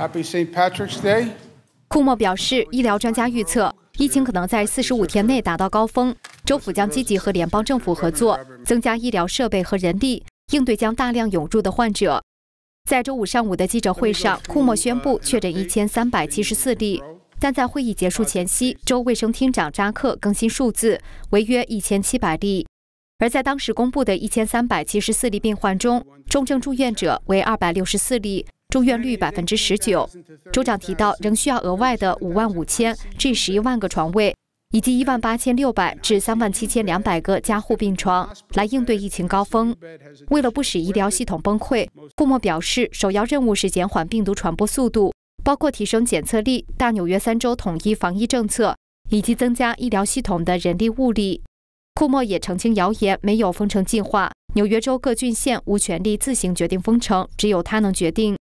Happy Patrick's Day。St. 库莫表示，医疗专家预测疫情可能在四十五天内达到高峰。州府将积极和联邦政府合作，增加医疗设备和人力，应对将大量涌入的患者。在周五上午的记者会上，库莫宣布确诊一千三百七十四例，但在会议结束前夕，州卫生厅长扎克更新数字为约一千七百例。而在当时公布的一千三百七十四例病患中，重症住院者为二百六十四例。住院率百分之十九。州长提到，仍需要额外的五万五千至十一万个床位，以及一万八千六百至三万七千两百个加护病床，来应对疫情高峰。为了不使医疗系统崩溃，库莫表示，首要任务是减缓病毒传播速度，包括提升检测力、大纽约三州统一防疫政策，以及增加医疗系统的人力物力。库莫也澄清谣言，没有封城计划。纽约州各郡县无权利自行决定封城，只有他能决定。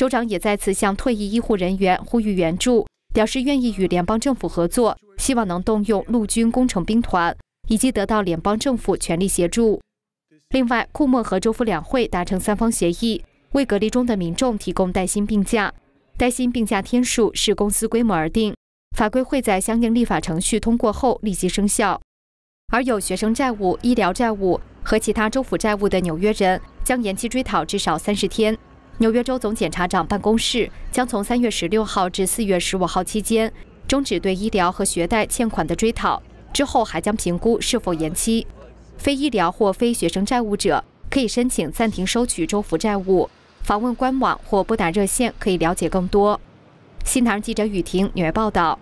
州长也再次向退役医护人员呼吁援助，表示愿意与联邦政府合作，希望能动用陆军工程兵团以及得到联邦政府全力协助。另外，库莫和州府两会达成三方协议，为隔离中的民众提供带薪病假，带薪病假天数视公司规模而定，法规会在相应立法程序通过后立即生效。而有学生债务、医疗债务和其他州府债务的纽约人将延期追讨至少三十天。纽约州总检察长办公室将从三月十六号至四月十五号期间终止对医疗和学贷欠款的追讨，之后还将评估是否延期。非医疗或非学生债务者可以申请暂停收取州府债务。访问官网或拨打热线可以了解更多。新唐记者雨婷纽约报道。